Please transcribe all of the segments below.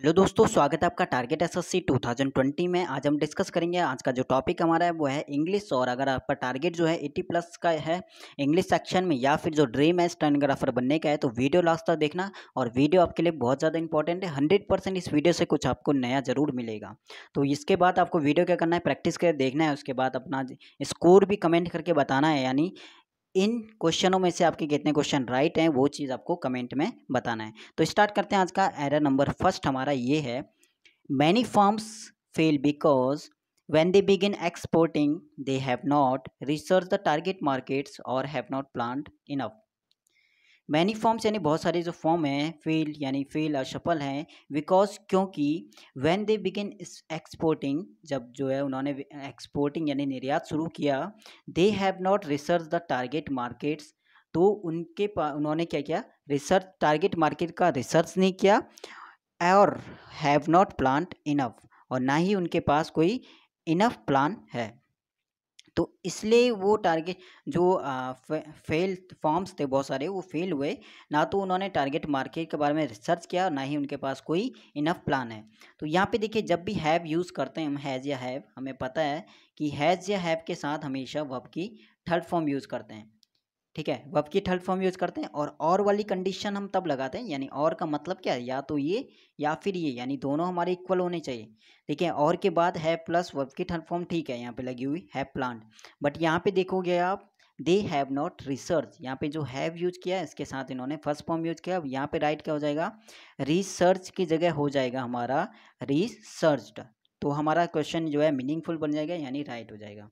Hello दोस्तों स्वागत है आपका टारगेट एसएससी 2020 में आज हम डिस्कस करेंगे आज का जो टॉपिक हमारा है वो है इंग्लिश और अगर आपका टारगेट जो है 80 प्लस का है इंग्लिश सेक्शन में या फिर जो ड्रीम है स्टेनग्राफर बनने का है तो वीडियो लास्ट तक देखना और वीडियो आपके लिए बहुत ज़्यादा इंपॉर्टेंट है हंड्रेड परसेंट इस वीडियो से कुछ आपको नया जरूर मिलेगा तो इसके बाद आपको वीडियो क्या करना है प्रैक्टिस कर देखना है उसके बाद अपना स्कोर भी कमेंट करके बताना है यानी इन क्वेश्चनों में से आपके कितने क्वेश्चन राइट हैं वो चीज़ आपको कमेंट में बताना है तो स्टार्ट करते हैं आज का एरर नंबर फर्स्ट हमारा ये है many forms fail because when they begin exporting they have not research the target markets और have not plan enough many forms यानी बहुत सारे जो फॉर्म हैं फेल यानी फेल असफल हैं बिकॉज क्योंकि व्हेन दे बिगिन एक्सपोर्टिंग जब जो है उन्होंने एक्सपोर्टिंग यानी निर्यात शुरू किया they have not research the target markets तो उनके पा उन्होंने क्या किया रिसर्च टारगेट मार्केट का रिसर्च नहीं किया और हैव नॉट प्लान इनफ और ना ही उनके पास कोई इनफ प्लान है तो इसलिए वो टारगेट जो फेल फॉर्म्स थे बहुत सारे वो फेल हुए ना तो उन्होंने टारगेट मार्केट के बारे में रिसर्च किया ना ही उनके पास कोई इनफ प्लान है तो यहाँ पे देखिए जब भी हैव यूज़ करते हैं हम हैज़ या हैव हमें पता है कि हैज़ या हैव के साथ हमेशा वब की थर्ड फॉर्म यूज़ करते हैं ठीक है वब की थर्ड फॉर्म यूज़ करते हैं और और वाली कंडीशन हम तब लगाते हैं यानी और का मतलब क्या है या तो ये या फिर ये यानी दोनों हमारे इक्वल होने चाहिए ठीक है और के बाद है प्लस वब की थर्ड फॉर्म ठीक है यहाँ पे लगी हुई है प्लांट बट यहाँ पे देखोगे आप दे हैव नॉट रिसर्च यहाँ पे जो हैव यूज किया इसके साथ इन्होंने फर्स्ट फॉर्म यूज किया अब यहाँ पे राइट क्या हो जाएगा रिसर्च की जगह हो जाएगा हमारा रिसर्च तो हमारा क्वेश्चन जो है मीनिंगफुल बन जाएगा यानी राइट हो जाएगा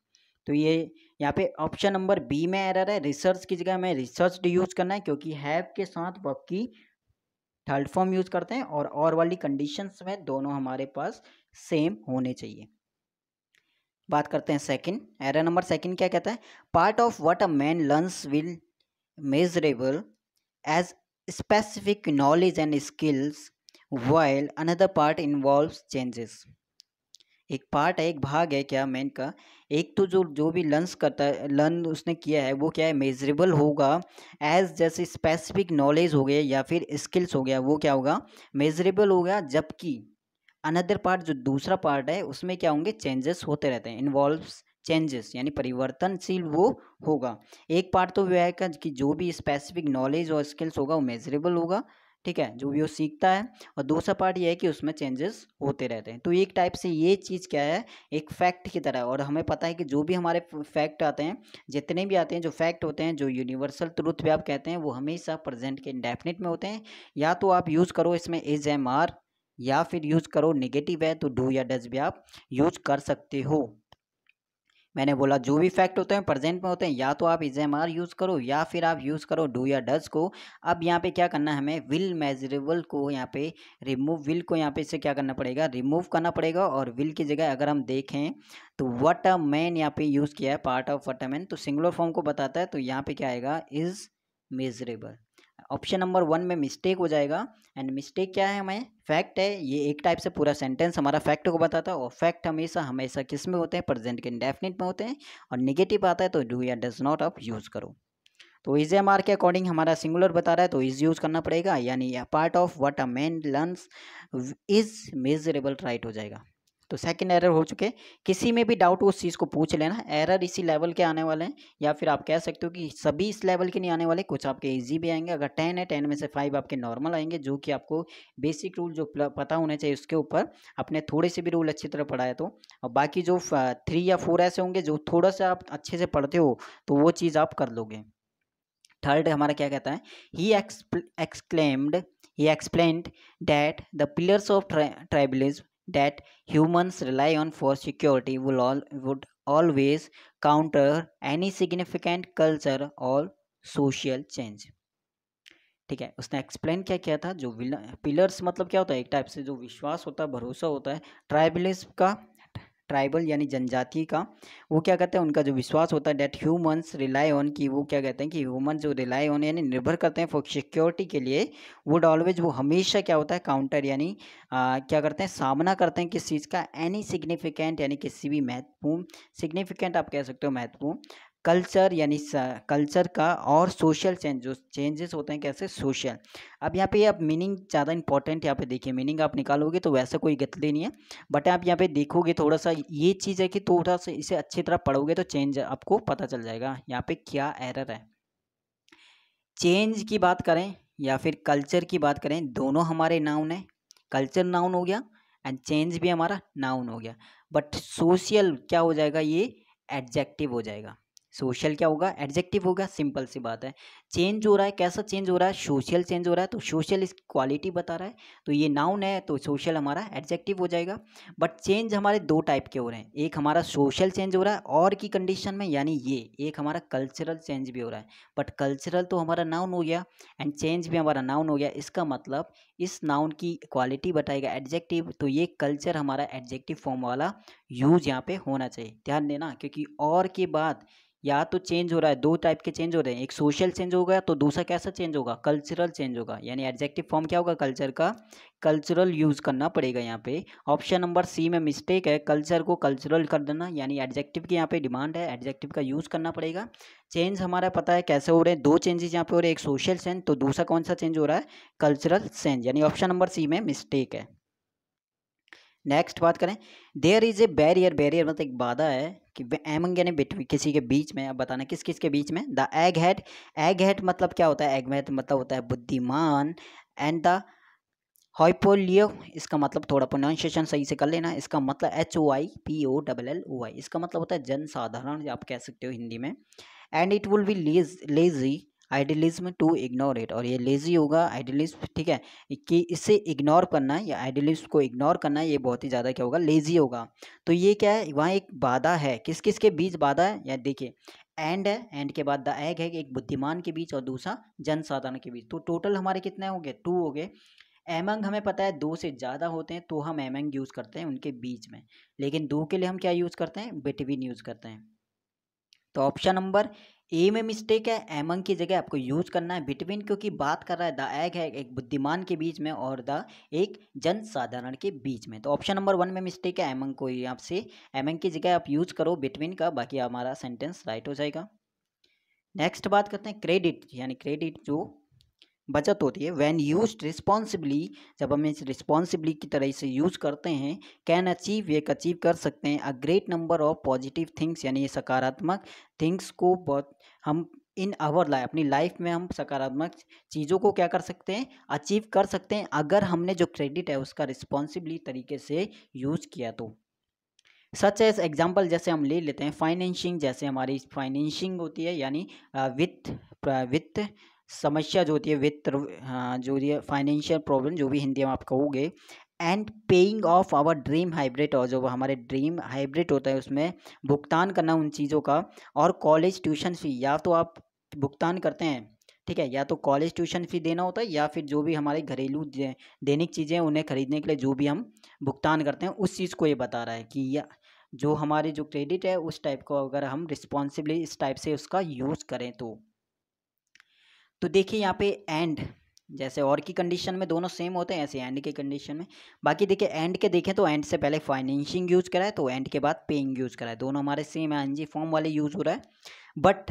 तो ये यहाँ पे ऑप्शन नंबर बी में एरर है रिसर्च की जगह हमें रिसर्च यूज़ करना है क्योंकि हैव के साथ वर्ब की थर्ड फॉर्म यूज़ करते हैं और और वाली कंडीशंस में दोनों हमारे पास सेम होने चाहिए बात करते हैं सेकंड एरर नंबर सेकंड क्या कहता है part of what a man learns will measurable as specific knowledge and skills while another part involve changes एक पार्ट है एक भाग है क्या मैन का एक तो जो जो भी लर्नस करता है लर्न उसने किया है वो क्या है मेजरेबल होगा एज जैसे स्पेसिफिक नॉलेज हो गया या फिर स्किल्स हो गया वो क्या होगा मेजरेबल होगा जबकि अनदर पार्ट जो दूसरा पार्ट है उसमें क्या होंगे चेंजेस होते रहते हैं इन्वॉल्व्स चेंजेस यानी परिवर्तनशील वो होगा एक पार्ट तो वह है कि जो भी स्पेसिफिक नॉलेज और स्किल्स होगा वो मेजरेबल होगा ठीक है जो भी वो हम्म। सीखता है और दूसरा पार्ट ये है कि उसमें चेंजेस होते रहते हैं तो एक टाइप से ये चीज़ क्या है एक फैक्ट की तरह और हमें पता है कि जो भी हमारे फैक्ट आते हैं जितने भी आते हैं जो फैक्ट होते हैं जो यूनिवर्सल ट्रूथ भी आप कहते हैं वो हमेशा प्रजेंट के इंडेफिनिट में होते हैं या तो आप यूज़ करो इसमें इज एम आर या फिर यूज़ करो नेगेटिव है तो डू या डज भी आप यूज कर सकते हो मैंने बोला जो भी फैक्ट होते हैं प्रेजेंट में होते हैं या तो आप इज एम आर यूज़ करो या फिर आप यूज़ करो डू या डज को अब यहाँ पे क्या करना है हमें विल मेजरेबल को यहाँ पे रिमूव विल को यहाँ पे इसे क्या करना पड़ेगा रिमूव करना पड़ेगा और विल की जगह अगर हम देखें तो वट अ मैन यहाँ पे यूज़ किया है part of what a man तो सिंगुलर फॉर्म को बताता है तो यहाँ पर क्या आएगा is measurable option number one में मिस्टेक हो जाएगा एंड मिस्टेक क्या है हमें फैक्ट है ये एक टाइप से पूरा सेंटेंस हमारा फैक्ट को बताता है और फैक्ट हमेशा हमेशा किस में होते हैं प्रेजेंट के डेफिनेट में होते हैं और निगेटिव आता है तो डू या डज नॉट आप यूज़ करो तो इज एम आर के अकॉर्डिंग हमारा सिंगुलर बता रहा है तो इज यूज़ करना पड़ेगा यानी part of what a man learns is measurable right हो जाएगा तो सेकंड एरर हो चुके किसी में भी डाउट उस चीज़ को पूछ लेना एरर इसी लेवल के आने वाले हैं या फिर आप कह सकते हो कि सभी इस लेवल के नहीं आने वाले कुछ आपके इजी भी आएंगे अगर टेन है टेन में से फाइव आपके नॉर्मल आएंगे जो कि आपको बेसिक रूल जो पता होने चाहिए उसके ऊपर आपने थोड़े से भी रूल अच्छी तरह पढ़ाया तो और बाकी जो थ्री या फोर ऐसे होंगे जो थोड़ा सा आप अच्छे से पढ़ते हो तो वो चीज़ आप कर लोगे थर्ड हमारा क्या कहता है he exclaimed he explained that the pillars of tribalism that humans rely on for security will all, would always counter any significant culture or social change ठीक है उसने एक्सप्लेन क्या किया था जो पिलर्स मतलब क्या होता है एक टाइप से जो विश्वास होता है भरोसा होता है ट्राइबलिज्म का ट्राइबल यानी जनजाति का वो क्या कहते हैं उनका जो विश्वास होता है डेट ह्यूमन्स रिलाई ऑन की वो क्या कहते हैं कि ह्यूमन जो रिलाई ऑन यानी निर्भर करते हैं फॉर सिक्योरिटी के लिए वुड ऑलवेज वो हमेशा क्या होता है काउंटर यानी क्या करते हैं सामना करते हैं किस चीज़ का एनी सिग्निफिकेंट यानी किसी भी महत्वपूर्ण सिग्निफिकेंट आप कह सकते हो महत्वपूर्ण कल्चर यानी कल्चर का और सोशल चेंज जो चेंजेस होते हैं कैसे सोशल अब यहाँ पे आप मीनिंग ज़्यादा इंपॉर्टेंट यहाँ पे देखिए मीनिंग आप निकालोगे तो वैसा कोई गतली नहीं है बट आप यहाँ पे देखोगे थोड़ा सा ये चीज़ है कि थोड़ा सा इसे अच्छी तरह पढ़ोगे तो चेंज आपको पता चल जाएगा यहाँ पे क्या एरर है चेंज की बात करें या फिर कल्चर की बात करें दोनों हमारे नाउन है कल्चर नाउन हो गया एंड चेंज भी हमारा नाउन हो गया बट सोशल क्या हो जाएगा ये एडजेक्टिव हो जाएगा सोशल क्या होगा एडजेक्टिव होगा सिंपल सी बात है चेंज हो रहा है कैसा चेंज हो रहा है सोशल चेंज हो रहा है तो सोशल इसकी क्वालिटी बता रहा है तो ये नाउन है तो सोशल हमारा एडजेक्टिव हो जाएगा बट चेंज हमारे दो टाइप के हो रहे हैं एक हमारा सोशल चेंज हो रहा है और की कंडीशन में यानी ये एक हमारा कल्चरल चेंज भी हो रहा है बट कल्चरल तो हमारा नाउन हो गया एंड चेंज भी हमारा नाउन हो गया इसका मतलब इस नाउन की क्वालिटी बताएगा एडजेक्टिव तो ये कल्चर हमारा एडजेक्टिव फॉर्म वाला यूज यहाँ पे होना चाहिए ध्यान देना क्योंकि और के बाद या तो चेंज हो रहा है दो टाइप के चेंज हो रहे हैं एक सोशल चेंज होगा तो दूसरा कैसा चेंज होगा कल्चरल चेंज होगा यानी एडजेक्टिव फॉर्म क्या होगा कल्चर का कल्चरल यूज़ करना पड़ेगा यहाँ पे ऑप्शन नंबर सी में मिस्टेक है कल्चर को कल्चरल कर देना यानी एडजेक्टिव की यहाँ पे डिमांड है एडजेक्टिव का यूज़ करना पड़ेगा चेंज हमारा पता है कैसे हो रहे हैं दो चेंजेस यहाँ पे हो रहे हैं एक सोशल चेंज तो दूसरा कौन सा चेंज हो रहा है कल्चरल चेंज यानी ऑप्शन नंबर सी में मिस्टेक है नेक्स्ट बात करें there is a barrier barrier मतलब एक बाधा है कि एमंग यानी बिटवी किसी के बीच में अब बताना किस किस के बीच में the egg head egg head मतलब क्या होता है एग हेड मतलब होता है बुद्धिमान एंड द हाइपोलियो इसका मतलब थोड़ा प्रोनाउंसिएशन सही से कर लेना इसका मतलब H O I P O double L O I इसका मतलब होता है जनसाधारण आप कह सकते हो हिंदी में and it will be laz lazy idealism to ignore it और ये लेजी होगा आइडियलिस्ट ठीक है कि इसे इग्नोर करना या आइडियलिस्ट को इग्नोर करना ये बहुत ही ज़्यादा क्या होगा लेजी होगा तो ये क्या है वहाँ एक बाधा है किस किस के बीच बाधा है या देखिए एंड है एंड के बाद द एग है एक बुद्धिमान के बीच और दूसरा जनसाधारण के बीच तो टोटल हमारे कितने हो गए टू हो गए एमंग हमें पता है दो से ज़्यादा होते हैं तो हम एमंग यूज़ करते हैं उनके बीच में लेकिन दो के लिए हम क्या यूज़ करते हैं बिटवीन यूज़ करते हैं तो ऑप्शन नंबर ए में मिस्टेक है एमंग की जगह आपको यूज करना है बिटवीन क्योंकि बात कर रहा है द एग है एक बुद्धिमान के बीच में और द एक जन साधारण के बीच में तो ऑप्शन नंबर वन में मिस्टेक है एमंग को आपसे एमंग की जगह आप यूज करो बिटवीन का बाकी हमारा सेंटेंस राइट हो जाएगा नेक्स्ट बात करते हैं क्रेडिट यानी क्रेडिट जो बचत होती है वैन यूज रिस्पॉन्सिबली जब हम इस रिस्पॉन्सिबली की तरह से यूज़ करते हैं कैन अचीव एक अचीव कर सकते हैं a great number of positive things यानी सकारात्मक थिंग्स को बहुत हम इन आवर लाइफ अपनी लाइफ में हम सकारात्मक चीज़ों को क्या कर सकते हैं अचीव कर सकते हैं अगर हमने जो क्रेडिट है उसका रिस्पॉन्सिबली तरीके से यूज़ किया तो सच एज एग्जाम्पल जैसे हम ले लेते हैं फाइनेंशिंग जैसे हमारी फाइनेंशिंग होती है यानी वित्त uh, वित्त समस्या जो होती है विथ हाँ, जो होती है फाइनेंशियल प्रॉब्लम जो भी हिंदी में आप कहोगे and paying of our dream hybrid और जो हमारे ड्रीम हाइब्रिड होता है उसमें भुगतान करना उन चीज़ों का और कॉलेज ट्यूशन फी या तो आप भुगतान करते हैं ठीक है या तो कॉलेज ट्यूशन फ़ी देना होता है या फिर जो भी हमारे घरेलू दैनिक चीज़ें हैं उन्हें खरीदने के लिए जो भी हम भुगतान करते हैं उस चीज़ को ये बता रहा है कि या जो हमारे जो क्रेडिट है उस टाइप को अगर हम रिस्पॉन्सिबली इस टाइप से उसका यूज़ करें तो तो देखिए यहाँ पे एंड जैसे और की कंडीशन में दोनों सेम होते हैं ऐसे एंड के कंडीशन में बाकी देखिए एंड के देखें तो एंड से पहले फाइनेंशिंग यूज़ करा है तो एंड के बाद पेइंग यूज़ करा है दोनों हमारे सेम एन हाँ जी फॉर्म वाले यूज़ हो रहा है बट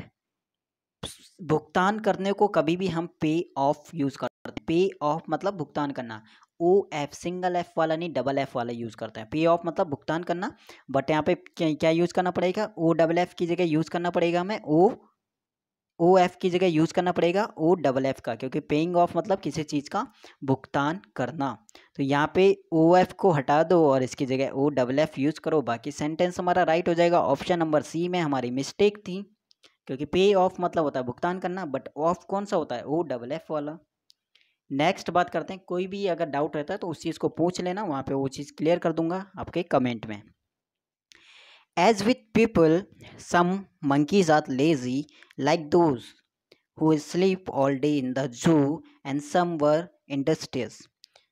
भुगतान करने को कभी भी हम पे ऑफ यूज़ करते हैं पे ऑफ मतलब भुगतान करना ओ एफ सिंगल एफ वाला नहीं डबल एफ वाला यूज़ करते हैं पे ऑफ मतलब भुगतान करना बट यहाँ पे क्या यूज़ करना पड़ेगा ओ डबल एफ की जगह यूज़ करना पड़ेगा हमें ओ ओ एफ की जगह यूज़ करना पड़ेगा ओ डबल एफ का क्योंकि पेइंग ऑफ मतलब किसी चीज़ का भुगतान करना तो यहाँ पे ओ एफ को हटा दो और इसकी जगह ओ डबल एफ यूज़ करो बाकी सेंटेंस हमारा राइट हो जाएगा ऑप्शन नंबर सी में हमारी मिस्टेक थी क्योंकि पे ऑफ मतलब होता है भुगतान करना बट ऑफ कौन सा होता है ओ डबल एफ वाला नेक्स्ट बात करते हैं कोई भी अगर डाउट रहता है तो उस चीज़ को पूछ लेना वहाँ पर वो चीज़ क्लियर कर दूंगा आपके कमेंट में As with people, some monkeys are lazy, like those who sleep all day in the zoo, and some were industrious.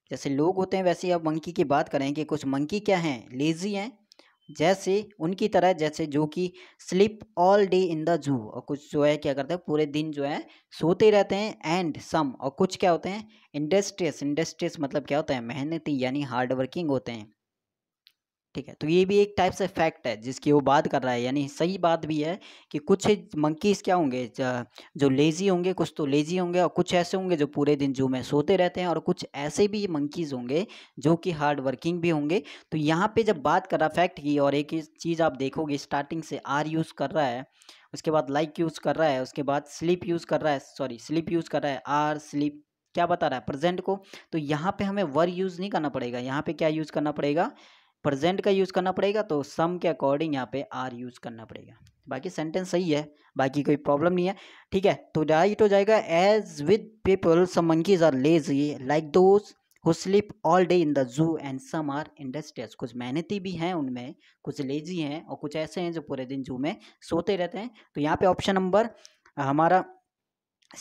जैसे लोग होते हैं वैसे अब मंकी की बात करें कि कुछ मंकी क्या हैं लेज़ी हैं जैसे उनकी तरह जैसे जो कि sleep all day in the zoo और कुछ जो है क्या करते हैं पूरे दिन जो है सोते रहते हैं एंड सम और कुछ क्या होते हैं इंडस्ट्रियस इंडस्ट्रियस मतलब क्या होता है मेहनती यानी हार्ड वर्किंग होते हैं ठीक है तो ये भी एक टाइप से फैक्ट है जिसकी वो बात कर रहा है यानी सही बात भी है कि कुछ मंकीज़ क्या होंगे जो लेज़ी होंगे कुछ तो लेज़ी होंगे और कुछ ऐसे होंगे जो पूरे दिन जू में सोते रहते हैं और कुछ ऐसे भी मंकीज़ होंगे जो कि हार्ड वर्किंग भी होंगे तो यहाँ पे जब बात कर रहा फैक्ट की और एक चीज़ आप देखोगे स्टार्टिंग से आर यूज़ कर रहा है उसके बाद लाइक यूज़ कर रहा है उसके बाद स्लिप यूज़ कर रहा है सॉरी स्लिप यूज़ कर रहा है आर स्लिप क्या बता रहा है प्रेजेंट को तो यहाँ पे हमें वर यूज़ नहीं करना पड़ेगा यहाँ पे क्या यूज़ करना पड़ेगा प्रेजेंट का यूज़ करना पड़ेगा तो सम के अकॉर्डिंग यहाँ पे आर यूज़ करना पड़ेगा बाकी सेंटेंस सही है बाकी कोई प्रॉब्लम नहीं है ठीक है तो राइट हो जाएगा as with people some monkeys are lazy like those who sleep all day in the zoo and some are industrious कुछ मेहनती भी हैं उनमें कुछ लेजी हैं और कुछ ऐसे हैं जो पूरे दिन जू में सोते रहते हैं तो यहाँ पे ऑप्शन नंबर हमारा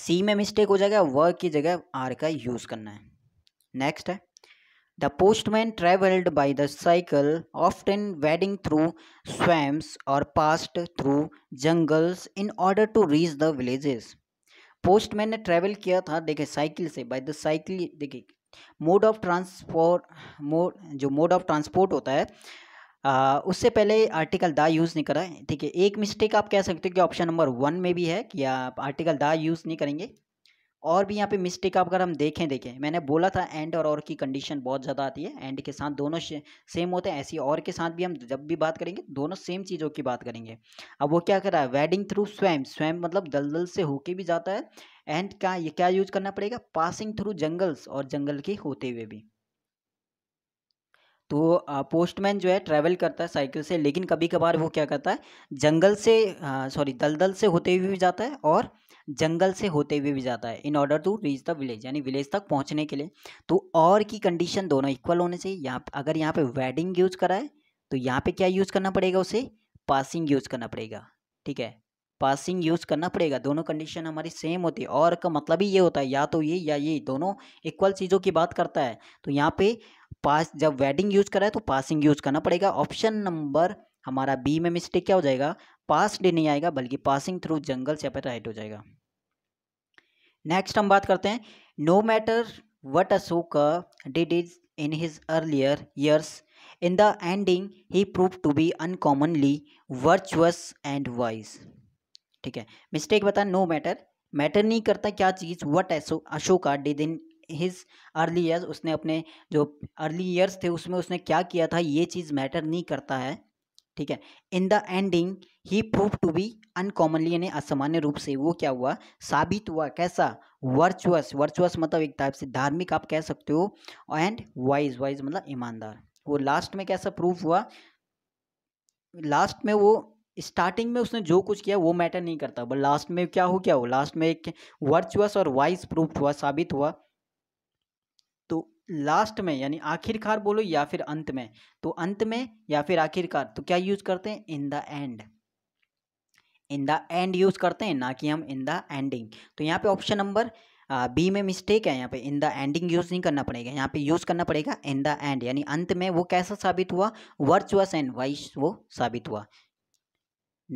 सी में मिस्टेक हो जाएगा वर्क की जगह आर का यूज़ करना है नेक्स्ट है The postman by by the cycle, often wading through swamps or passed through jungles in order to reach the villages. Postman ने ट्रैवल किया था देखे साइकिल से बाय द साइकिल देखिए मोड ऑफ ट्रांसपोर्ट मोड जो mode of transport होता है आ, उससे पहले आर्टिकल दा यूज़ नहीं करा है ठीक है एक मिस्टेक आप कह सकते हो कि ऑप्शन नंबर वन में भी है कि आप आर्टिकल दा यूज़ नहीं करेंगे और भी यहाँ पे मिस्टेक अगर हम देखें देखें मैंने बोला था एंड और और की कंडीशन बहुत ज़्यादा आती है एंड के साथ दोनों सेम होते हैं ऐसी और के साथ भी हम जब भी बात करेंगे दोनों सेम चीज़ों की बात करेंगे अब वो क्या कर रहा है वेडिंग थ्रू स्वयं स्वयं मतलब दलदल से होके भी जाता है एंड क्या ये क्या यूज करना पड़ेगा पासिंग थ्रू जंगल्स और जंगल के होते हुए भी तो पोस्टमैन जो है ट्रैवल करता है साइकिल से लेकिन कभी कभार वो क्या करता है जंगल से सॉरी दलदल से होते हुए भी जाता है और जंगल से होते हुए भी जाता है in order to reach the village यानी विलेज तक पहुंचने के लिए तो और की कंडीशन दोनों इक्वल होने चाहिए यहाँ अगर यहाँ पे वेडिंग यूज कराए तो यहाँ पे क्या यूज़ करना पड़ेगा उसे पासिंग यूज़ करना पड़ेगा ठीक है पासिंग यूज़ करना पड़ेगा दोनों कंडीशन हमारी सेम होती है और का मतलब ही ये होता है या तो ये या ये दोनों इक्वल चीज़ों की बात करता है तो यहाँ पे पास जब वेडिंग यूज़ करा है तो पासिंग यूज़ करना पड़ेगा ऑप्शन नंबर हमारा बी में मिस्टेक क्या हो जाएगा पास डे नहीं आएगा बल्कि पासिंग थ्रू जंगल से पर राइट हो जाएगा नेक्स्ट हम बात करते हैं no matter what Ashok did is in his earlier years in the ending he prove to be uncommonly virtuous and wise ठीक है मिस्टेक बता नो मैटर मैटर नहीं करता क्या चीज़ what Ashoka did in his early years उसने अपने जो अर्ली ईयर्स थे उसमें उसने क्या किया था ये चीज़ मैटर नहीं करता है ठीक है in the ending he prove to be uncommonly यानी असामान्य रूप से वो क्या हुआ साबित हुआ कैसा वर्चुअस वर्चुअस मतलब एक टाइप से धार्मिक आप कह सकते हो एंड वाइज वाइज मतलब ईमानदार वो लास्ट में कैसा प्रूफ हुआ लास्ट में वो स्टार्टिंग में उसने जो कुछ किया वो मैटर नहीं करता बट लास्ट में क्या हो क्या हो लास्ट में एक वर्चुअस और वाइज प्रूफ हुआ साबित हुआ लास्ट में यानी आखिरकार बोलो या फिर अंत में तो अंत में या फिर आखिरकार तो क्या यूज करते हैं in the end in the end use करते हैं ना कि हम इन द एंडिंग तो यहाँ पे ऑप्शन नंबर बी में मिस्टेक है यहाँ पे इन द एंडिंग यूज़ नहीं करना पड़ेगा यहाँ पे यूज़ करना पड़ेगा इन द एंड यानी अंत में वो कैसा साबित हुआ वर्चुअस एंड वाइस वो साबित हुआ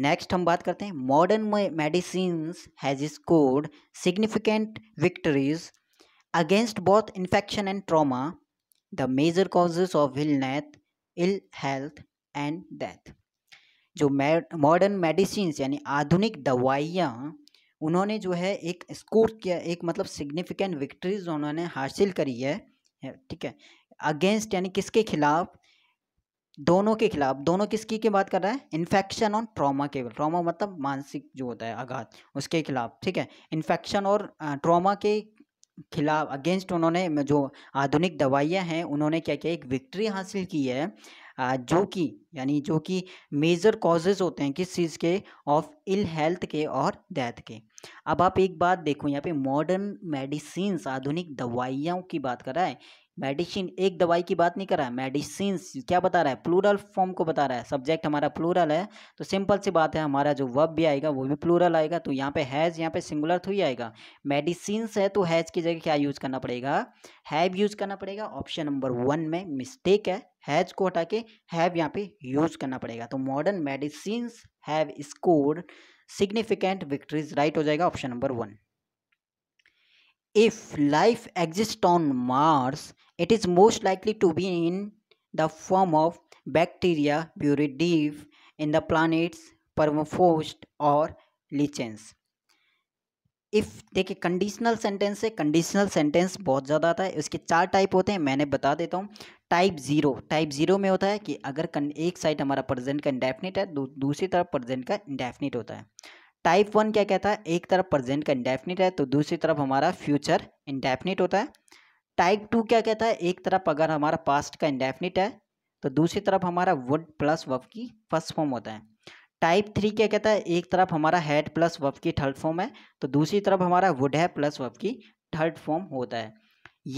नेक्स्ट हम बात करते हैं modern medicine has scored significant victories Against both infection and trauma, the major causes of illness, ill health and death. जो मॉडर्न मेडिसिन यानी आधुनिक दवाइयाँ उन्होंने जो है एक स्कोर किया एक मतलब सिग्निफिकेंट विक्ट्रीज उन्होंने हासिल करी है ठीक है अगेंस्ट यानी किसके खिलाफ दोनों के खिलाफ दोनों किसकी की बात कर रहा है इन्फेक्शन और ट्रॉमा के ट्रॉमा मतलब मानसिक जो होता है आघात उसके खिलाफ ठीक है इन्फेक्शन और ट्रॉमा के खिलाफ अगेंस्ट उन्होंने जो आधुनिक दवाइयाँ हैं उन्होंने क्या क्या एक विक्ट्री हासिल की है जो कि यानी जो कि मेजर कॉजेज होते हैं किस चीज़ के ऑफ इल हेल्थ के और डेथ के अब आप एक बात देखो यहाँ पे मॉडर्न मेडिसिन आधुनिक दवाइयों की बात कर रहा है मेडिसिन एक दवाई की बात नहीं कर रहा है मेडिसिन क्या बता रहा है प्लूरल फॉर्म को बता रहा है सब्जेक्ट हमारा प्लूरल है तो सिंपल सी बात है हमारा जो वर्ब भी आएगा वो भी प्लूरल आएगा तो यहाँ पे हैज़ यहाँ पे सिंगुलर ही आएगा मेडिसिन है तो हैज़ की जगह क्या यूज़ करना पड़ेगा हैव यूज़ करना पड़ेगा ऑप्शन नंबर वन में मिस्टेक है हैज को हटा के हैव यहाँ पे यूज़ करना पड़ेगा तो modern medicine have score significant victories right हो जाएगा option number one if life exist on Mars It is most likely to be in the form of bacteria, buried deep in the planet's permafrost or lichens. If देखिए conditional sentence है conditional sentence बहुत ज़्यादा आता है उसके चार type होते हैं मैंने बता देता हूँ टाइप ज़ीरो टाइप ज़ीरो में होता है कि अगर एक साइड हमारा प्रजेंट का इंडेफिनिट है दू, दूसरी तरफ प्रजेंट का इंडेफिनिट होता है टाइप वन क्या कहता है एक तरफ प्रजेंट का इंडेफिनिट है तो दूसरी तरफ हमारा फ्यूचर इंडेफिनिट होता है टाइप टू क्या कहता है एक तरफ अगर हमारा पास्ट का इंडेफिनिट है तो दूसरी तरफ हमारा वुड प्लस वफ की फर्स्ट फॉर्म होता है टाइप थ्री क्या कहता है एक तरफ हमारा हेड प्लस वफ की थर्ड फॉर्म है तो दूसरी तरफ हमारा वुड है प्लस वफ की थर्ड फॉर्म होता है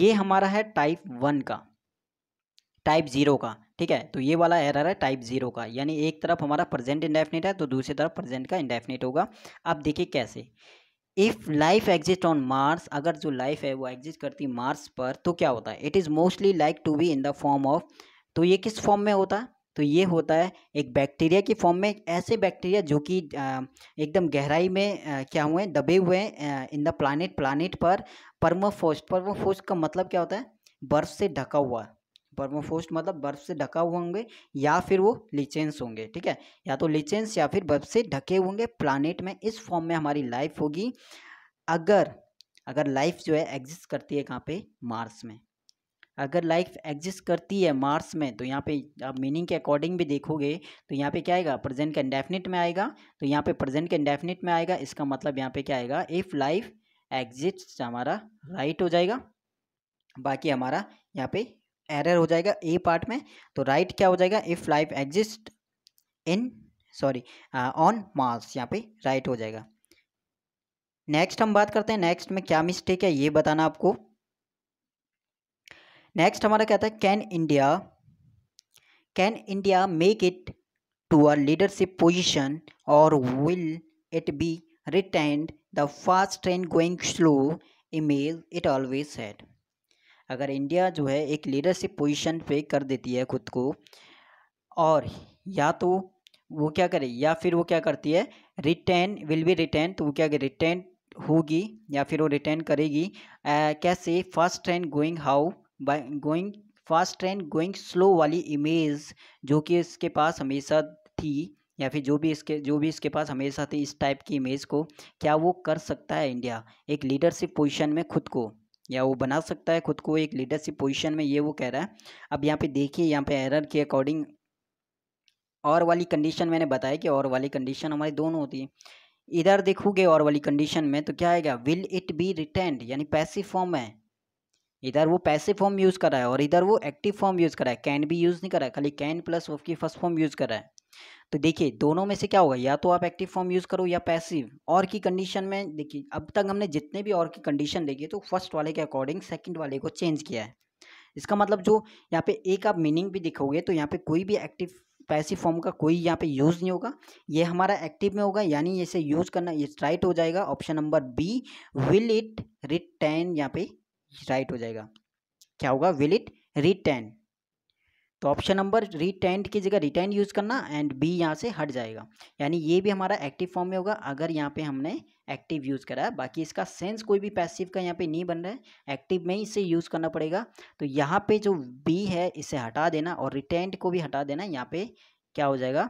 ये हमारा है टाइप वन का टाइप ज़ीरो का ठीक है तो ये वाला एरर है टाइप ज़ीरो का यानी एक तरफ हमारा प्रेजेंट इंडेफिनिट है तो दूसरी तरफ प्रेजेंट का इंडेफिनिट होगा अब देखिए कैसे if life exist on Mars अगर जो लाइफ है वो एग्जिस्ट करती मार्स पर तो क्या होता है it is mostly like to be in the form of तो ये किस फॉर्म में होता है तो ये होता है एक बैक्टीरिया की फॉर्म में ऐसे बैक्टीरिया जो कि एकदम गहराई में क्या हुए हैं दबे हुए हैं इन द प्लानट प्लानट पर परमाफोस्ट परमाफोस्ट का मतलब क्या होता है बर्फ से ढका हुआ बर्मोफोस्ट मतलब बर्फ से ढका हुआ होंगे या फिर वो लिचेंस होंगे ठीक है या तो लिचेंस या फिर बर्फ से ढके होंगे प्लानट में इस फॉर्म में हमारी लाइफ होगी अगर अगर लाइफ जो है एग्जिस्ट करती है कहाँ पे मार्स में अगर लाइफ एग्जिस्ट करती है मार्स में तो यहाँ पे आप मीनिंग के अकॉर्डिंग भी देखोगे तो यहाँ पे क्या आएगा प्रेजेंट के इंडेफिनिट में आएगा तो यहाँ पे प्रेजेंट के इंडेफिनिट में आएगा इसका मतलब यहाँ पे क्या आएगा इफ़ लाइफ एग्जिस्ट हमारा राइट right हो जाएगा बाकी हमारा यहाँ पे एरर हो जाएगा ए पार्ट में तो राइट क्या हो जाएगा if life exist in sorry on Mars यहाँ पे राइट हो जाएगा नेक्स्ट हम बात करते हैं नेक्स्ट में क्या मिस्टेक है ये बताना आपको नेक्स्ट हमारा कहता है can India can India make it to a leadership position और will it be retained the fast train going slow image it always set अगर इंडिया जो है एक लीडरशिप पोजीशन पे कर देती है खुद को और या तो वो क्या करे या फिर वो क्या करती है रिटर्न विल बी रिटर्न तो वो क्या रिटेन होगी या फिर वो रिटर्न करेगी आ, कैसे first train going how by going fast train going slow वाली इमेज जो कि इसके पास हमेशा थी या फिर जो भी इसके जो भी इसके पास हमेशा थी इस टाइप की इमेज को क्या वो कर सकता है इंडिया एक लीडरशिप पोजीशन में खुद को या वो बना सकता है खुद को एक लीडरशिप पोजीशन में ये वो कह रहा है अब यहाँ पे देखिए यहाँ पे एरर के अकॉर्डिंग और वाली कंडीशन मैंने बताया कि और वाली कंडीशन हमारी दोनों होती है इधर देखोगे और वाली कंडीशन में तो क्या आएगा विल इट बी रिटर्न यानी पैसिव फॉर्म है इधर वो पैसिव फॉर्म यूज़ कर रहा है और इधर वो एक्टिव फॉर्म यूज़ कर रहा है कैन भी यूज़ नहीं कर रहा है खाली कैन प्लस उसकी फर्स्ट फॉर्म यूज़ कर रहा है तो देखिए दोनों में से क्या होगा या तो आप एक्टिव फॉर्म यूज़ करो या पैसिव और की कंडीशन में देखिए अब तक हमने जितने भी और की कंडीशन देखी तो फर्स्ट वाले के अकॉर्डिंग सेकेंड वाले को चेंज किया है इसका मतलब जो यहाँ पे एक आप मीनिंग भी दिखोगे तो यहाँ पे कोई भी एक्टिव पैसिव फॉर्म का कोई यहाँ पे यूज़ नहीं होगा ये हमारा एक्टिव में होगा यानी इसे यूज़ करना ये राइट हो जाएगा option number B will it return यहाँ पे राइट हो जाएगा क्या होगा विल इट रिटर्न तो ऑप्शन नंबर रिटेंट की जगह रिटेन यूज़ करना एंड बी यहाँ से हट जाएगा यानी ये भी हमारा एक्टिव फॉर्म में होगा अगर यहाँ पे हमने एक्टिव यूज़ करा है बाकी इसका सेंस कोई भी पैसिव का यहाँ पे नहीं बन रहा है एक्टिव में ही इसे यूज़ करना पड़ेगा तो यहाँ पे जो बी है इसे हटा देना और रिटेंट को भी हटा देना यहाँ पे क्या हो जाएगा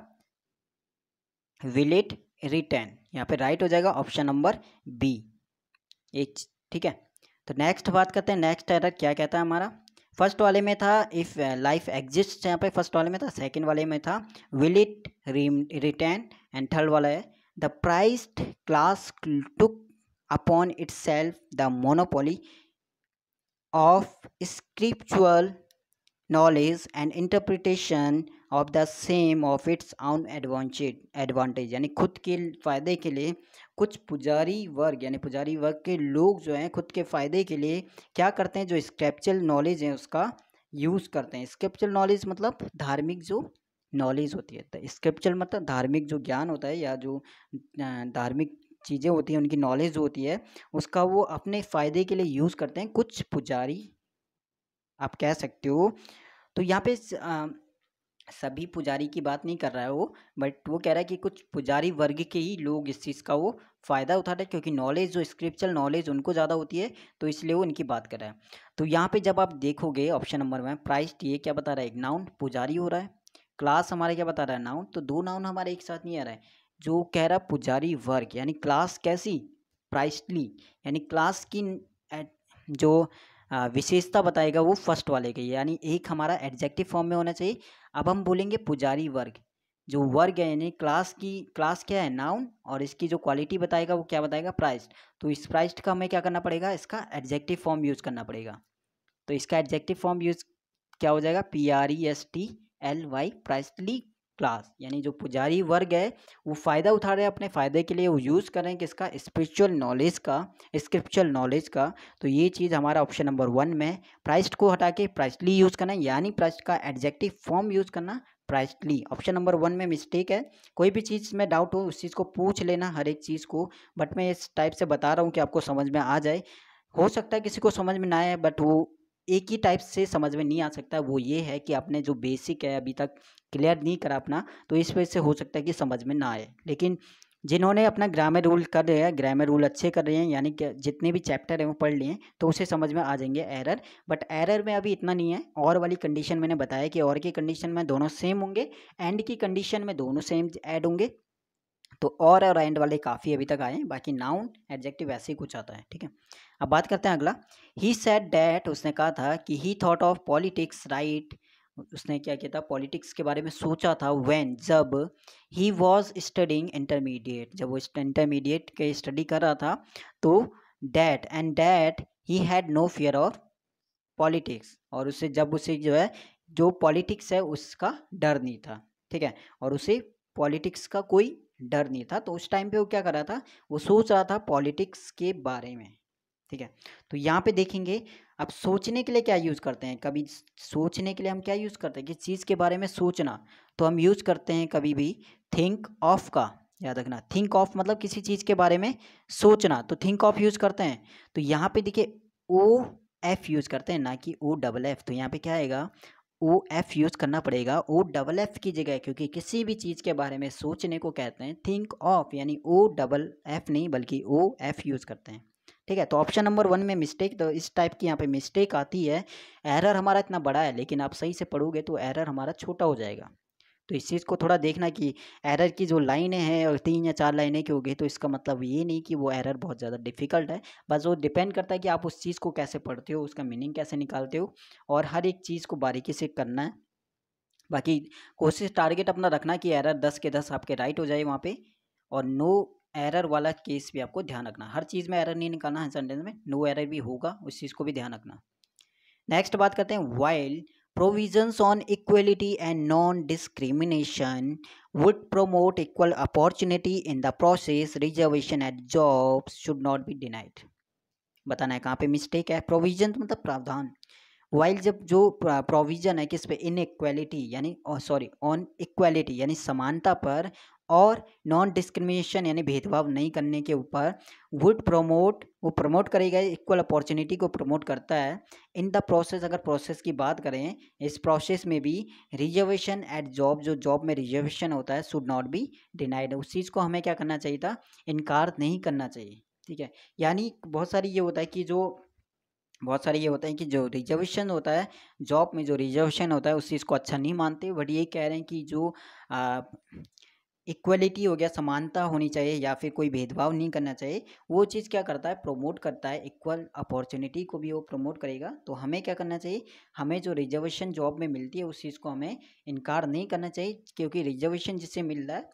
विलेट रिटेन यहाँ पे राइट हो जाएगा ऑप्शन नंबर बी एक ठीक है तो नेक्स्ट बात करते हैं नेक्स्ट एरर क्या कहता है हमारा फर्स्ट वाले में था इफ़ लाइफ एग्जिस्ट यहाँ पे फर्स्ट वाले में था सेकंड वाले में था will it return and third वाला है the priced class took upon itself the monopoly of scriptural knowledge and interpretation of the same of its own advantage advantage यानी खुद के फ़ायदे के लिए कुछ पुजारी वर्ग यानी पुजारी वर्ग के लोग जो हैं खुद के फ़ायदे के लिए क्या करते हैं जो स्क्रैपचुअल नॉलेज है उसका यूज़ करते हैं स्क्रिप्चल नॉलेज मतलब धार्मिक जो नॉलेज होती है तो स्क्रिप्चल मतलब धार्मिक जो ज्ञान होता है या जो धार्मिक चीज़ें होती हैं उनकी नॉलेज होती है उसका वो अपने फ़ायदे के लिए यूज़ करते हैं कुछ पुजारी आप कह सकते हो तो यहाँ पे सभी पुजारी की बात नहीं कर रहा है वो बट वो कह रहा है कि कुछ पुजारी वर्ग के ही लोग इस चीज़ का वो फ़ायदा उठाते हैं क्योंकि नॉलेज जो स्क्रिप्चुअल नॉलेज उनको ज़्यादा होती है तो इसलिए वो इनकी बात कर रहा है तो यहाँ पे जब आप देखोगे ऑप्शन नंबर में प्राइस ये क्या बता रहा है एक नाउन पुजारी हो रहा है क्लास हमारे क्या बता रहा है नाउन तो दो नाउन हमारे एक साथ नहीं आ रहा है जो कह रहा पुजारी वर्ग यानी क्लास कैसी प्राइसली यानी क्लास की जो विशेषता बताएगा वो फर्स्ट वाले की यानी एक हमारा एडजेक्टिव फॉर्म में होना चाहिए अब हम बोलेंगे पुजारी वर्ग जो वर्ग है यानी क्लास की क्लास क्या है नाउन और इसकी जो क्वालिटी बताएगा वो क्या बताएगा प्राइस्ड तो इस प्राइस्ड का हमें क्या करना पड़ेगा इसका एडजेक्टिव फॉर्म यूज़ करना पड़ेगा तो इसका एडजेक्टिव फॉर्म यूज़ क्या हो जाएगा P R E S T L Y priestly class यानी जो पुजारी वर्ग है वो फ़ायदा उठा रहे हैं अपने फ़ायदे के लिए वो यूज़ करें किसका स्पिरिचुअल नॉलेज का स्क्रिप्चुअल नॉलेज का तो ये चीज़ हमारा ऑप्शन नंबर वन में प्राइस्ट को हटा के प्राइस्टली यूज़ करना यानी प्राइस्ट का एडजेक्टिव फॉर्म यूज़ करना प्राइस्टली ऑप्शन नंबर वन में मिस्टेक है कोई भी चीज़ में डाउट हो उस चीज़ को पूछ लेना हर एक चीज़ को बट मैं इस टाइप से बता रहा हूँ कि आपको समझ में आ जाए हो सकता है किसी को समझ में ना आए बट वो एक ही टाइप से समझ में नहीं आ सकता वो ये है कि आपने जो बेसिक है अभी तक क्लियर नहीं करा अपना तो इस वजह से हो सकता है कि समझ में ना आए लेकिन जिन्होंने अपना ग्रामर रूल कर रहे हैं ग्रामर रूल अच्छे कर रहे हैं यानी कि जितने भी चैप्टर हैं वो पढ़ लिए तो उसे समझ में आ जाएंगे एरर बट एरर में अभी इतना नहीं है और वाली कंडीशन मैंने बताया कि और की कंडीशन में दोनों सेम होंगे एंड की कंडीशन में दोनों सेम ऐड होंगे तो और और एंड वाले काफ़ी अभी तक आए हैं बाकी नाउन एडजेक्टिव ऐसे ही कुछ आता है ठीक है अब बात करते हैं अगला ही सेट डैट उसने कहा था कि he thought of politics right उसने क्या किया था पॉलिटिक्स के बारे में सोचा था वैन जब ही वॉज स्टडिंग इंटरमीडिएट जब वो इंटरमीडिएट के स्टडी कर रहा था तो that and that he had no fear of politics और उसे जब उसे जो है जो पॉलिटिक्स है उसका डर नहीं था ठीक है और उसे पॉलिटिक्स का कोई डर नहीं था तो उस टाइम पे वो क्या कर रहा था वो सोच रहा था पॉलिटिक्स के बारे में ठीक है तो यहाँ पे देखेंगे अब सोचने के लिए क्या यूज़ करते हैं कभी सोचने के लिए हम क्या यूज़ करते हैं किस चीज़ के बारे में सोचना तो हम यूज़ करते हैं कभी भी थिंक ऑफ का याद रखना थिंक ऑफ मतलब किसी चीज़ के बारे में सोचना तो थिंक ऑफ यूज़ करते हैं तो यहाँ पे देखिए ओ एफ यूज़ करते हैं ना कि ओ डबल एफ तो यहाँ पे क्या आएगा ओ एफ यूज़ करना पड़ेगा ओ डबल एफ की जगह क्योंकि किसी भी चीज़ के बारे में सोचने को कहते हैं थिंक ऑफ यानी ओ डबल एफ नहीं बल्कि ओ एफ यूज़ करते हैं ठीक है तो ऑप्शन नंबर वन में मिस्टेक तो इस टाइप की यहाँ पे मिस्टेक आती है एरर हमारा इतना बड़ा है लेकिन आप सही से पढ़ोगे तो एरर हमारा छोटा हो जाएगा तो इस चीज़ को थोड़ा देखना कि एरर की जो लाइनें हैं और तीन या चार लाइनें की होगी तो इसका मतलब ये नहीं कि वो एरर बहुत ज़्यादा डिफिकल्ट है बस वो डिपेंड करता है कि आप उस चीज़ को कैसे पढ़ते हो उसका मीनिंग कैसे निकालते हो और हर एक चीज़ को बारीकी से करना है बाकी कोशिश टारगेट अपना रखना कि एरर दस के दस आपके राइट हो जाए वहाँ पर और नो एरर वाला केस भी आपको ध्यान रखना हर चीज़ में एरर नहीं निकालना है सेंटेंस में नो एरर भी होगा उस चीज़ को भी ध्यान रखना नेक्स्ट बात करते हैं wild provisions on equality and non discrimination would promote equal opportunity in the process reservation at job should not be denied बताना है कहाँ पे मिस्टेक है प्रोविजन तो मतलब प्रावधान वाइल जब जो प्रोविजन है किस पे इनक्वालिटी यानी सॉरी ऑन इक्वलिटी यानी समानता पर और नॉन डिस्क्रिमिनेशन यानी भेदभाव नहीं करने के ऊपर वुड प्रमोट वो प्रमोट करेगा इक्वल अपॉर्चुनिटी को प्रमोट करता है इन द प्रोसेस अगर प्रोसेस की बात करें इस प्रोसेस में भी रिजर्वेशन एट जॉब जो जॉब में रिजर्वेशन होता है शुड नॉट बी डिनाइड उस चीज़ को हमें क्या करना चाहिए था इनकार नहीं करना चाहिए ठीक है यानी बहुत सारी ये होता है कि जो बहुत सारे ये होते हैं कि जो रिजर्वेशन होता है जॉब में जो रिजर्वेशन होता है उस चीज़ को अच्छा नहीं मानते बट ये कह रहे हैं कि जो इक्वलिटी हो गया समानता होनी चाहिए या फिर कोई भेदभाव नहीं करना चाहिए वो चीज़ क्या करता है प्रोमोट करता है इक्वल अपॉर्चुनिटी को भी वो प्रमोट करेगा तो हमें क्या करना चाहिए हमें जो रिजर्वेशन जॉब में मिलती है उस चीज़ को हमें इनकार नहीं करना चाहिए क्योंकि रिजर्वेशन जिससे मिल रहा है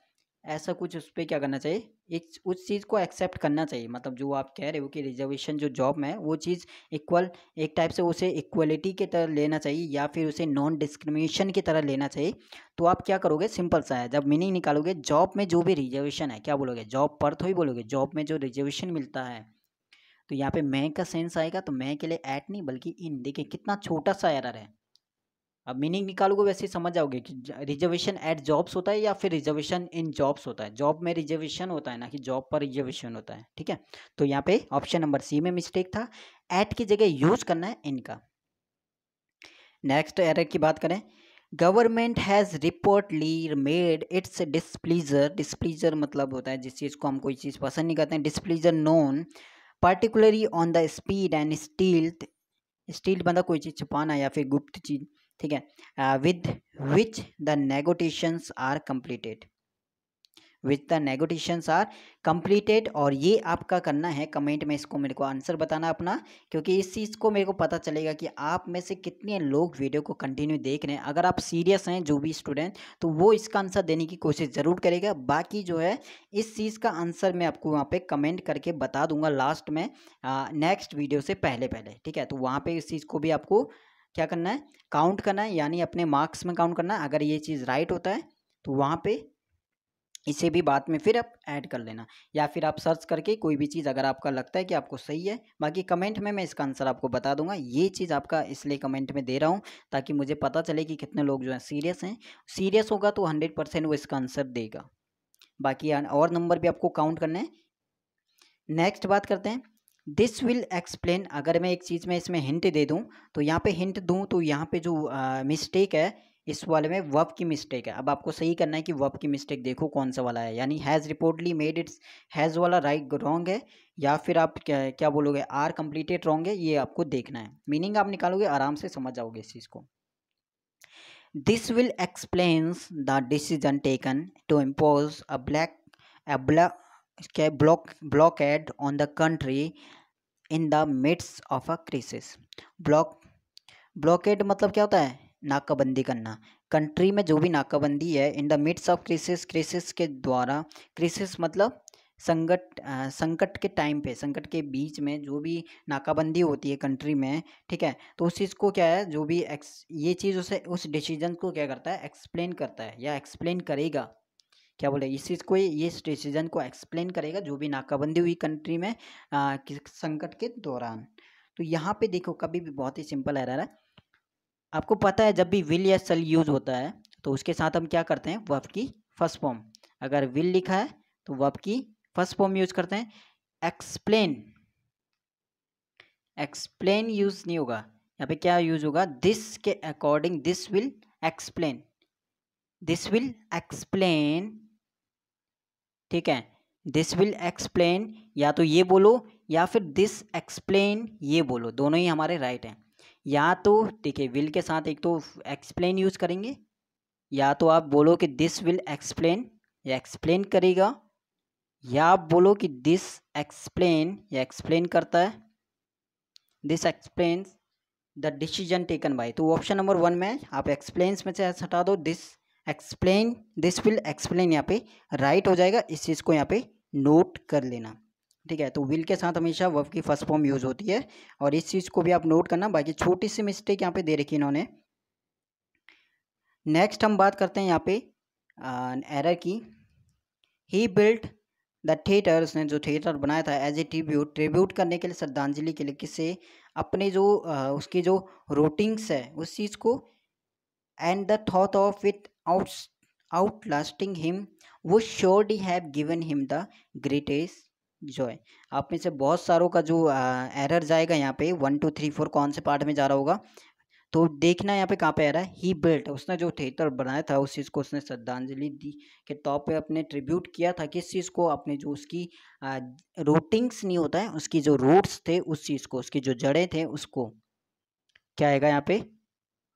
ऐसा कुछ उस पर क्या करना चाहिए एक उस चीज़ को एक्सेप्ट करना चाहिए मतलब जो आप कह रहे हो कि रिजर्वेशन जो जॉब में है वो चीज़ इक्वल एक टाइप से उसे इक्वलिटी के तरह लेना चाहिए या फिर उसे नॉन डिस्क्रिमिनेशन की तरह लेना चाहिए तो आप क्या करोगे सिंपल सा है जब मीनिंग निकालोगे जॉब में जो भी रिजर्वेशन है क्या बोलोगे जॉब पर तो ही बोलोगे जॉब में जो रिजर्वेशन मिलता है तो यहाँ पे मैं का सेंस आएगा तो मैं के लिए ऐट नहीं बल्कि इन देखिए कितना छोटा सा एरर है अब मीनिंग निकालोगे वैसे समझ जाओगे कि रिजर्वेशन एट जॉब्स होता है या फिर रिजर्वेशन इन जॉब्स होता है जॉब में रिजर्वेशन होता है ना कि जॉब पर रिजर्वेशन होता है ठीक है तो यहाँ पे ऑप्शन नंबर सी में मिस्टेक था एट की जगह यूज करना है इनका नेक्स्ट एरर की बात करें government has reportedly made its displeasure displeasure मतलब होता है जिस चीज़ को हम कोई चीज़ पसंद नहीं करते हैं displeasure known particularly on the speed and steel steel मतलब कोई चीज़ छुपाना या फिर गुप्त चीज़ ठीक है with which the negotiations are completed with the negotiations are completed और ये आपका करना है कमेंट में इसको मेरे को आंसर बताना अपना क्योंकि इस चीज़ को मेरे को पता चलेगा कि आप में से कितने लोग वीडियो को कंटिन्यू देख रहे हैं अगर आप सीरियस हैं जो भी स्टूडेंट तो वो इसका आंसर देने की कोशिश ज़रूर करेगा बाकी जो है इस चीज़ का आंसर मैं आपको वहाँ पर कमेंट करके बता दूंगा लास्ट में नेक्स्ट uh, वीडियो से पहले पहले ठीक है तो वहाँ पर इस चीज़ को भी आपको क्या करना है काउंट करना है यानी अपने मार्क्स में काउंट करना है अगर ये चीज़ राइट होता है तो वहाँ पे इसे भी बाद में फिर आप ऐड कर लेना या फिर आप सर्च करके कोई भी चीज़ अगर आपका लगता है कि आपको सही है बाकी कमेंट में मैं इसका आंसर आपको बता दूंगा ये चीज़ आपका इसलिए कमेंट में दे रहा हूँ ताकि मुझे पता चले कि कितने लोग जो हैं सीरियस हैं सीरियस होगा तो हंड्रेड परसेंट वो इसका आंसर देगा बाकी और नंबर भी आपको काउंट करना है नेक्स्ट बात करते हैं दिस विल एक्सप्लेन अगर मैं एक चीज़ में इसमें हिंट दे दूँ तो यहाँ पे हिंट दूँ तो यहाँ पे जो मिस्टेक है इस वाले में वब की मिस्टेक है अब आपको सही करना है कि वब की मिस्टेक देखो कौन सा वाला है यानी has reportedly made its has वाला राइट रॉन्ग है या फिर आप क्या, क्या बोलोगे आर कंप्लीटेड रॉन्ग है ये आपको देखना है मीनिंग आप निकालोगे आराम से समझ जाओगे इस चीज़ को this will explains the decision taken to impose a black a block blockade on the country in the midst of a crisis block blockade मतलब क्या होता है नाकाबंदी करना कंट्री में जो भी नाकाबंदी है in the midst of crisis crisis के द्वारा क्रिसिस मतलब संकट संकट के टाइम पे संकट के बीच में जो भी नाकाबंदी होती है कंट्री में ठीक है तो उस चीज़ को क्या है जो भी एक्स ये चीज़ उसे उस डिसीजन को क्या करता है एक्सप्लेन करता है या एक्सप्लेन करेगा क्या बोले इस चीज़ को इस डिसीजन को एक्सप्लेन करेगा जो भी नाकाबंदी हुई कंट्री में आ, संकट के दौरान तो यहाँ पे देखो कभी भी बहुत ही सिंपल एरर है आपको पता है जब भी विल या सल यूज होता है तो उसके साथ हम क्या करते हैं वर्ब की फर्स्ट फॉर्म अगर विल लिखा है तो वर्ब की फर्स्ट फॉर्म यूज करते हैं एक्सप्लेन एक्सप्लेन यूज नहीं होगा यहाँ पे क्या यूज होगा दिस के according this will explain this will explain ठीक है दिस विल एक्सप्लेन या तो ये बोलो या फिर दिस एक्सप्लेन ये बोलो दोनों ही हमारे राइट हैं या तो ठीक है विल के साथ एक तो एक्सप्लेन यूज़ करेंगे या तो आप बोलो कि दिस विल एक्सप्लेन या एक्सप्लेन करेगा या आप बोलो कि दिस एक्सप्लेन या एक्सप्लेन करता है this explain the decision taken by तो ऑप्शन नंबर वन में आप एक्सप्लेन्स में से हटा दो this explain this will explain यहाँ पे राइट हो जाएगा इस चीज़ को यहाँ पे नोट कर लेना ठीक है तो विल के साथ हमेशा वर्ब की फर्स्ट फॉर्म यूज़ होती है और इस चीज़ को भी आप नोट करना बाकी छोटी सी मिस्टेक यहाँ पे दे रखी इन्होंने नेक्स्ट हम बात करते हैं यहाँ पे एरर की ही बिल्ट द थिएटर उसने जो थिएटर बनाया था एज ए ट्रिब्यूट ट्रिब्यूट करने के लिए श्रद्धांजलि के लिए किससे अपने जो आ, उसकी जो रोटिंग्स है उस चीज़ को and the thought of with out, outlasting him would surely have given him the greatest joy आप में से बहुत सारों का जो एरर जाएगा यहाँ पे वन टू थ्री फोर कौन से पार्ट में जा रहा होगा तो देखना यहाँ पे कहाँ पे आ रहा है ही बिल्ट उसने जो थिएटर बनाया था उस चीज़ को उसने श्रद्धांजलि दी के तौर पे अपने ट्रिब्यूट किया था किस चीज़ को अपने जो उसकी रूटिंग्स नहीं होता है उसकी जो रूट्स थे उस चीज़ को उसकी जो जड़ें थे उसको क्या आएगा यहाँ पे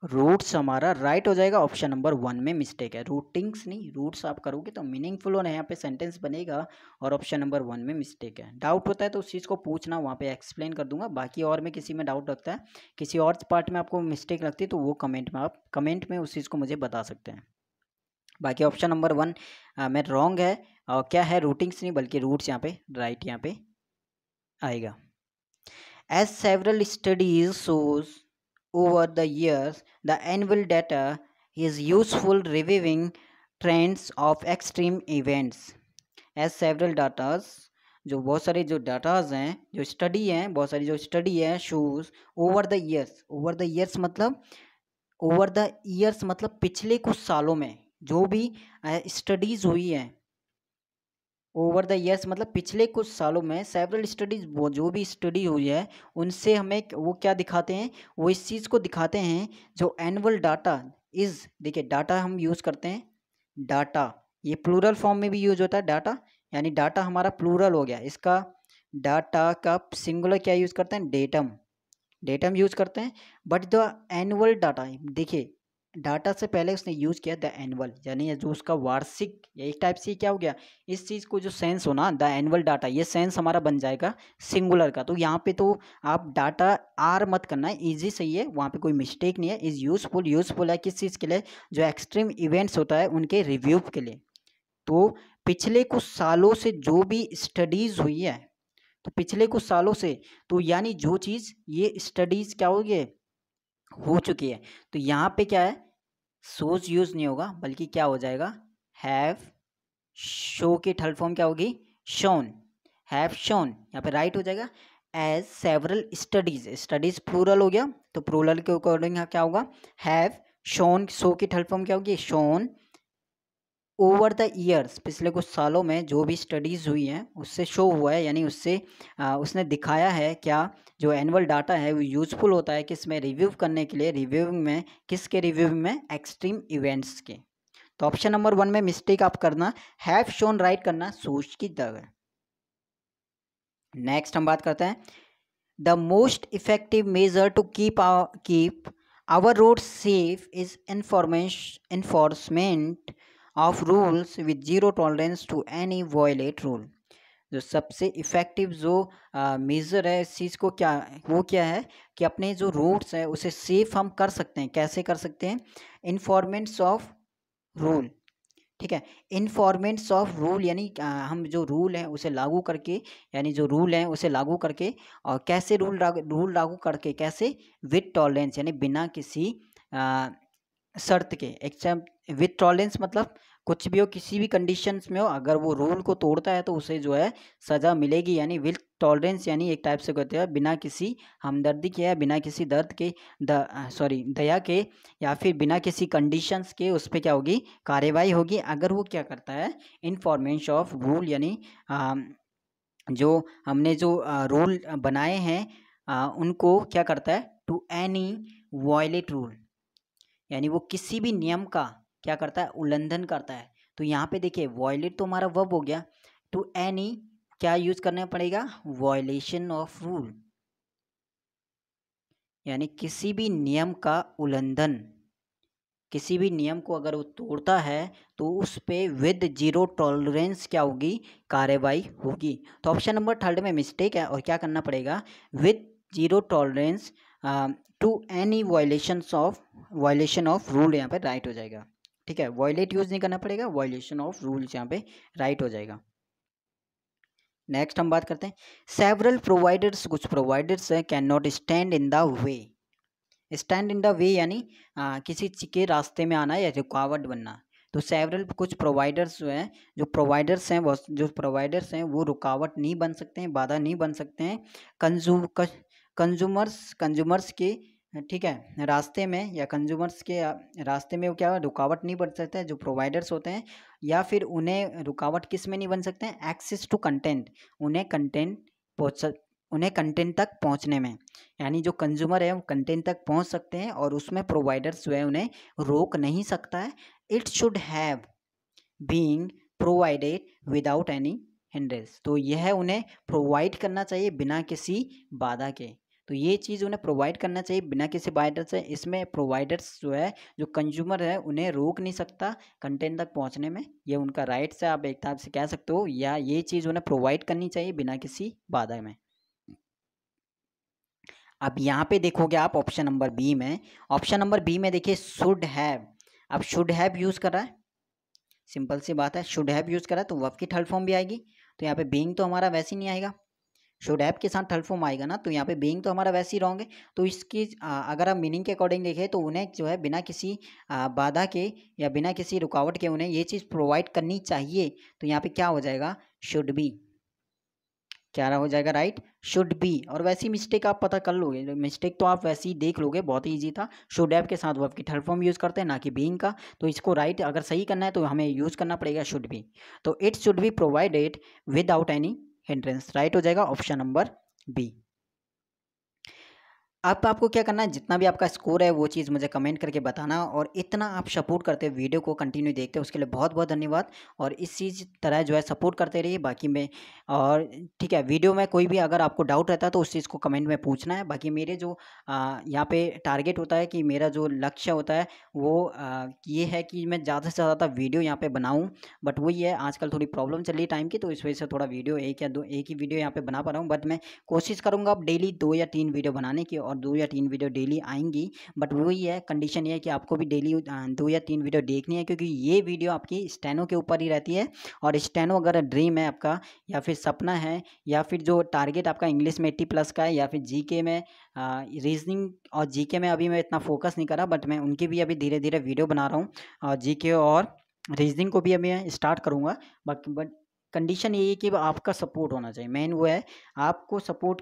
रूट्स हमारा राइट हो जाएगा ऑप्शन नंबर वन में मिस्टेक है रूटिंग्स नहीं रूट्स आप करोगे तो मीनिंगफुल होना यहाँ पे सेंटेंस बनेगा और ऑप्शन नंबर वन में मिस्टेक है डाउट होता है तो उस चीज़ को पूछना वहाँ पे एक्सप्लेन कर दूंगा बाकी और में किसी में डाउट लगता है किसी और पार्ट में आपको मिस्टेक लगती है तो वो कमेंट में आप कमेंट में उस चीज़ को मुझे बता सकते हैं बाकी ऑप्शन नंबर वन में रॉन्ग है और क्या है रूटिंग्स नहीं बल्कि रूट्स यहाँ पे राइट यहाँ पे आएगा as several studies shows Over the years, the annual data is useful reviewing trends of extreme events as several datas जो बहुत सारे जो डाटाज हैं जो स्टडी हैं बहुत सारी जो स्टडी है shows over the years over the years मतलब ओवर द ईयर्स मतलब पिछले कुछ सालों में जो भी स्टडीज़ हुई हैं ओवर द ईयर्स मतलब पिछले कुछ सालों में सेवरल स्टडीज़ वो जो भी स्टडी हुई है उनसे हमें वो क्या दिखाते हैं वो इस चीज़ को दिखाते हैं जो एनुअल डाटा इज़ देखिए डाटा हम यूज़ करते हैं डाटा ये प्लूरल फॉर्म में भी यूज होता है डाटा यानी डाटा हमारा प्लूरल हो गया इसका डाटा का सिंगुलर क्या यूज़ करते हैं डेटम डेटम यूज़ करते हैं बट द एनुअल डाटा देखिए डाटा से पहले उसने यूज किया द एनुअल यानी जो उसका वार्षिक या एक टाइप से क्या हो गया इस चीज़ को जो सेंस हो ना द एनुअल डाटा ये सेंस हमारा बन जाएगा सिंगुलर का तो यहाँ पे तो आप डाटा आर मत करना है ईजी सही है वहाँ पे कोई मिस्टेक नहीं है इज़ यूज़फुल यूज़फुल है किस चीज़ के लिए जो एक्सट्रीम इवेंट्स होता है उनके रिव्यू के लिए तो पिछले कुछ सालों से जो भी स्टडीज़ हुई है तो पिछले कुछ सालों से तो यानी जो चीज़ ये स्टडीज़ क्या होगी हो चुकी है तो यहाँ पे क्या है सोज यूज नहीं होगा बल्कि क्या हो जाएगा हैव शो की थर्ड फॉर्म क्या होगी शोन हैव शोन यहाँ पे राइट हो जाएगा as several studies studies plural हो गया तो प्लूरल के अकॉर्डिंग क्या होगा हैव शोन शो की थर्ड फॉर्म क्या होगी शोन ओवर द ईयर्स पिछले कुछ सालों में जो भी स्टडीज़ हुई हैं उससे शो हुआ है यानी उससे आ, उसने दिखाया है क्या जो एनुअल डाटा है वो यूज़फुल होता है किस में रिव्यू करने के लिए रिव्यू में किसके रिव्यू में एक्सट्रीम इवेंट्स के तो ऑप्शन नंबर वन में मिस्टेक आप करना हैव शोन राइट करना सोच की जगह नेक्स्ट हम बात करते हैं the most effective measure to keep keep our road safe is information enforcement of rules with zero tolerance to any violate rule जो सबसे इफ़ेक्टिव जो मेज़र है इस चीज़ को क्या वो क्या है कि अपने जो रूट्स हैं उसे सेफ हम कर सकते हैं कैसे कर सकते हैं इन्फॉर्मेंट्स ऑफ रूल ठीक है इन्फॉर्मेंट्स ऑफ रूल यानी हम जो रूल हैं उसे लागू करके यानी जो रूल हैं उसे लागू करके और कैसे रूल रूल लागू करके कैसे विथ टॉलरेंस यानी बिना किसी आ, शर्त के एक्सेप्ट विथ टॉलरेंस मतलब कुछ भी हो किसी भी कंडीशन में हो अगर वो रूल को तोड़ता है तो उसे जो है सज़ा मिलेगी यानी विथ टॉलरेंस यानी एक टाइप से कहते हैं बिना किसी हमदर्दी के या बिना किसी दर्द के द सॉरी दया के या फिर बिना किसी कंडीशंस के उस पर क्या होगी कार्रवाई होगी अगर वो क्या करता है इनफॉर्मेश ऑफ रूल यानी जो हमने जो रूल बनाए हैं उनको क्या करता है टू एनी वॉयलेट रूल यानी वो किसी भी नियम का क्या करता है उल्लंघन करता है तो यहाँ पे देखिए वॉयलेट तो हमारा वब हो गया टू तो एनी क्या यूज करना पड़ेगा वॉयलेशन ऑफ रूल यानी किसी भी नियम का उल्लंघन किसी भी नियम को अगर वो तोड़ता है तो उस पर विद जीरो टॉलरेंस क्या होगी कार्रवाई होगी तो ऑप्शन नंबर थर्ड में मिस्टेक है और क्या करना पड़ेगा with zero tolerance to any violation of violation of rule यहाँ पे राइट हो जाएगा ठीक है वॉयलेट यूज़ नहीं करना पड़ेगा वॉयलेशन ऑफ रूल्स यहाँ पे राइट हो जाएगा नेक्स्ट हम बात करते हैं सेवरल प्रोवाइडर्स कुछ प्रोवाइडर्स हैं can not stand in the way stand in the way यानी आ, किसी के रास्ते में आना या रुकावट बनना तो सेवरल कुछ प्रोवाइडर्स जो हैं जो प्रोवाइडर्स हैं जो प्रोवाइडर्स हैं वो रुकावट नहीं बन सकते हैं बाधा नहीं बन सकते हैं कंजू कंज्यूमर्स कंज्यूमर्स के ठीक है रास्ते में या कंज्यूमर्स के रास्ते में वो क्या रुकावट नहीं बन सकते जो प्रोवाइडर्स होते हैं या फिर उन्हें रुकावट किस में नहीं बन सकते हैं एक्सेस टू कंटेंट उन्हें कंटेंट पहुँच उन्हें कंटेंट तक पहुंचने में यानी जो कंज्यूमर है वो कंटेंट तक पहुंच सकते हैं और उसमें प्रोवाइडर्स जो है उन्हें रोक नहीं सकता है it should have being provided without any hindrance तो यह उन्हें प्रोवाइड करना चाहिए बिना किसी बाधा के तो ये चीज़ उन्हें प्रोवाइड करना चाहिए बिना किसी बाइडर से इसमें प्रोवाइडर्स जो है जो कंज्यूमर है उन्हें रोक नहीं सकता कंटेंट तक पहुंचने में ये उनका राइट्स है आप एक तरफ से कह सकते हो या ये चीज़ उन्हें प्रोवाइड करनी चाहिए बिना किसी बाधा में अब यहाँ पे देखोगे आप ऑप्शन नंबर बी में ऑप्शन नंबर बी में देखिए शुड हैव अब शुड हैव यूज़ कर रहा है सिंपल सी बात है शुड हैव यूज़ करा तो वर्ब की थर्ड फॉर्म भी आएगी तो यहाँ पे बींग तो हमारा वैसे ही नहीं आएगा शुड ऐप के साथ थर्ड फॉर्म आएगा ना तो यहाँ पे बींग तो हमारा वैसे ही रॉन्ग है तो इसकी अगर आप मीनिंग के अकॉर्डिंग देखें तो उन्हें जो है बिना किसी बाधा के या बिना किसी रुकावट के उन्हें ये चीज़ प्रोवाइड करनी चाहिए तो यहाँ पे क्या हो जाएगा शुड बी क्या हो जाएगा राइट शुड बी और वैसी मिस्टेक आप पता कर लोगे मिस्टेक तो आप वैसे ही देख लोगे बहुत ही ईजी था शुड ऐप के साथ वर्ब की थर्ड फॉर्म यूज़ करते हैं ना कि बीइंग का तो इसको राइट अगर सही करना है तो हमें यूज़ करना पड़ेगा शुड बी तो it should be provided without any entrance right हो जाएगा ऑप्शन नंबर बी आप आपको क्या करना है जितना भी आपका स्कोर है वो चीज़ मुझे कमेंट करके बताना और इतना आप सपोर्ट करते वीडियो को कंटिन्यू देखते उसके लिए बहुत बहुत धन्यवाद और इस चीज़ तरह जो है सपोर्ट करते रहिए बाकी मैं और ठीक है वीडियो में कोई भी अगर आपको डाउट रहता है तो उस चीज़ को कमेंट में पूछना है बाकी मेरे जो यहाँ पे टारगेट होता है कि मेरा जो लक्ष्य होता है वो आ, ये है कि मैं ज़्यादा से ज़्यादा वीडियो यहाँ पर बनाऊँ बट वही है आजकल थोड़ी प्रॉब्लम चल रही है टाइम की तो इस वजह से थोड़ा वीडियो एक या दो एक ही वीडियो यहाँ पर बना पा रहा हूँ बट मैं कोशिश करूँगा अब डेली दो या तीन वीडियो बनाने की और और दो या तीन वीडियो डेली आएंगी बट वही है कंडीशन ये है कि आपको भी डेली दो या तीन वीडियो देखनी है क्योंकि ये वीडियो आपकी स्टैनो के ऊपर ही रहती है और स्टैनो अगर ड्रीम है आपका या फिर सपना है या फिर जो टारगेट आपका इंग्लिश में एट्टी प्लस का है या फिर जी में रीजनिंग और जी में अभी मैं इतना फोकस नहीं करा बट मैं उनकी भी अभी धीरे धीरे वीडियो बना रहा हूँ और जी और रीजनिंग को भी अभी मैं स्टार्ट करूँगा बट कंडीशन यही है कि आपका सपोर्ट होना चाहिए मेन वो है आपको सपोर्ट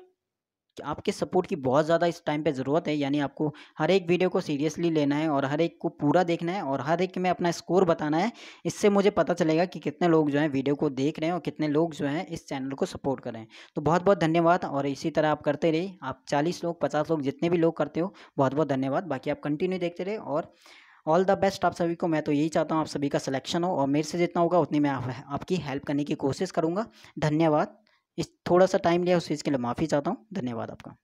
आपके सपोर्ट की बहुत ज़्यादा इस टाइम पे ज़रूरत है यानी आपको हर एक वीडियो को सीरियसली लेना है और हर एक को पूरा देखना है और हर एक में अपना स्कोर बताना है इससे मुझे पता चलेगा कि कितने लोग जो हैं वीडियो को देख रहे हैं और कितने लोग जो हैं इस चैनल को सपोर्ट कर रहे हैं तो बहुत बहुत धन्यवाद और इसी तरह आप करते रहिए आप चालीस लोग पचास लोग जितने भी लोग करते हो बहुत बहुत धन्यवाद बाकी आप कंटिन्यू देखते रहे और ऑल द बेस्ट आप सभी को मैं तो यही चाहता हूँ आप सभी का सिलेक्शन हो और मेरे से जितना होगा उतनी मैं आप, आपकी हेल्प करने की कोशिश करूँगा धन्यवाद इस थोड़ा सा टाइम लिया उस चीज़ के लिए माफ़ी चाहता हूँ धन्यवाद आपका